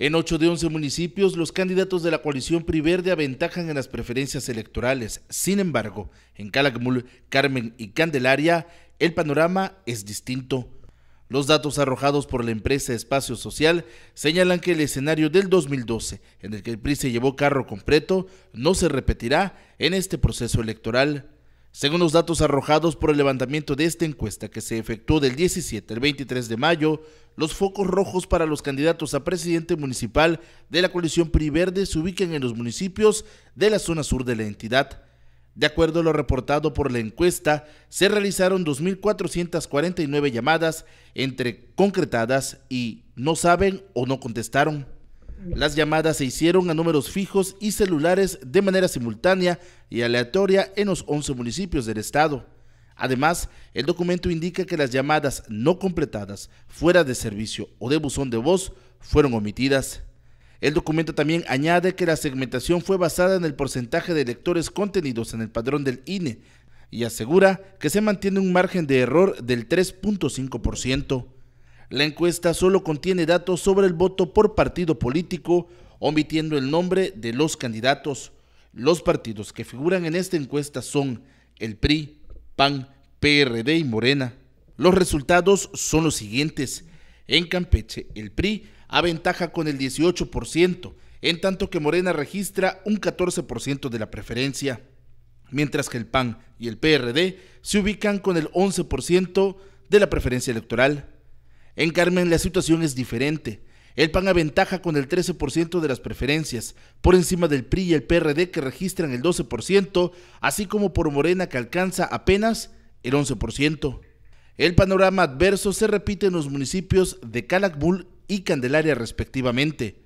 En 8 de 11 municipios, los candidatos de la coalición Priverde aventajan en las preferencias electorales. Sin embargo, en Calakmul, Carmen y Candelaria, el panorama es distinto. Los datos arrojados por la empresa Espacio Social señalan que el escenario del 2012, en el que el PRI se llevó carro completo, no se repetirá en este proceso electoral. Según los datos arrojados por el levantamiento de esta encuesta que se efectuó del 17 al 23 de mayo, los focos rojos para los candidatos a presidente municipal de la coalición Verde se ubican en los municipios de la zona sur de la entidad. De acuerdo a lo reportado por la encuesta, se realizaron 2.449 llamadas entre concretadas y no saben o no contestaron. Las llamadas se hicieron a números fijos y celulares de manera simultánea y aleatoria en los 11 municipios del estado. Además, el documento indica que las llamadas no completadas, fuera de servicio o de buzón de voz fueron omitidas. El documento también añade que la segmentación fue basada en el porcentaje de lectores contenidos en el padrón del INE y asegura que se mantiene un margen de error del 3.5%. La encuesta solo contiene datos sobre el voto por partido político, omitiendo el nombre de los candidatos. Los partidos que figuran en esta encuesta son el PRI, PAN, PRD y Morena. Los resultados son los siguientes. En Campeche, el PRI aventaja con el 18%, en tanto que Morena registra un 14% de la preferencia, mientras que el PAN y el PRD se ubican con el 11% de la preferencia electoral. En Carmen la situación es diferente. El PAN aventaja con el 13% de las preferencias, por encima del PRI y el PRD que registran el 12%, así como por Morena que alcanza apenas el 11%. El panorama adverso se repite en los municipios de Calakmul y Candelaria respectivamente.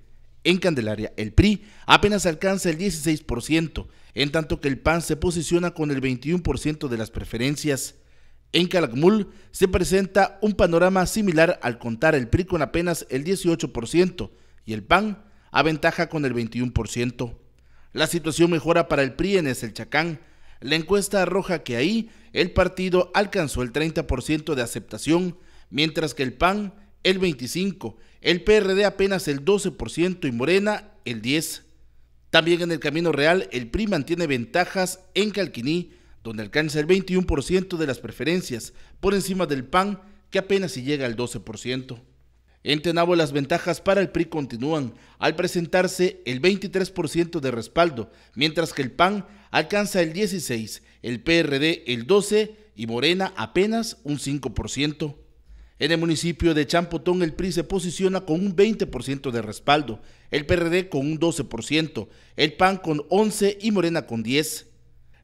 En Candelaria, el PRI apenas alcanza el 16%, en tanto que el PAN se posiciona con el 21% de las preferencias. En Calakmul se presenta un panorama similar al contar el PRI con apenas el 18% y el PAN a ventaja con el 21%. La situación mejora para el PRI en el Chacán. La encuesta arroja que ahí el partido alcanzó el 30% de aceptación, mientras que el PAN el 25%, el PRD apenas el 12% y Morena el 10%. También en el Camino Real el PRI mantiene ventajas en Calquiní donde alcanza el 21% de las preferencias, por encima del PAN, que apenas si llega al 12%. En Tenabo las ventajas para el PRI continúan, al presentarse el 23% de respaldo, mientras que el PAN alcanza el 16%, el PRD el 12% y Morena apenas un 5%. En el municipio de Champotón el PRI se posiciona con un 20% de respaldo, el PRD con un 12%, el PAN con 11% y Morena con 10%.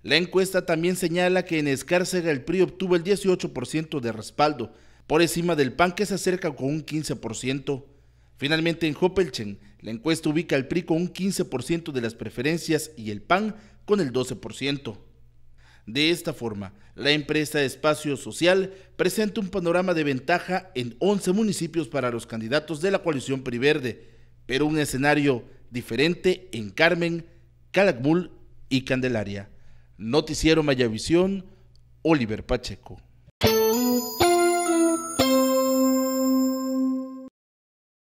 La encuesta también señala que en Escárcega el PRI obtuvo el 18% de respaldo, por encima del PAN que se acerca con un 15%. Finalmente en Hopelchen, la encuesta ubica al PRI con un 15% de las preferencias y el PAN con el 12%. De esta forma, la empresa Espacio Social presenta un panorama de ventaja en 11 municipios para los candidatos de la coalición PRI-Verde, pero un escenario diferente en Carmen, Calakmul y Candelaria. Noticiero Mayavisión, Oliver Pacheco.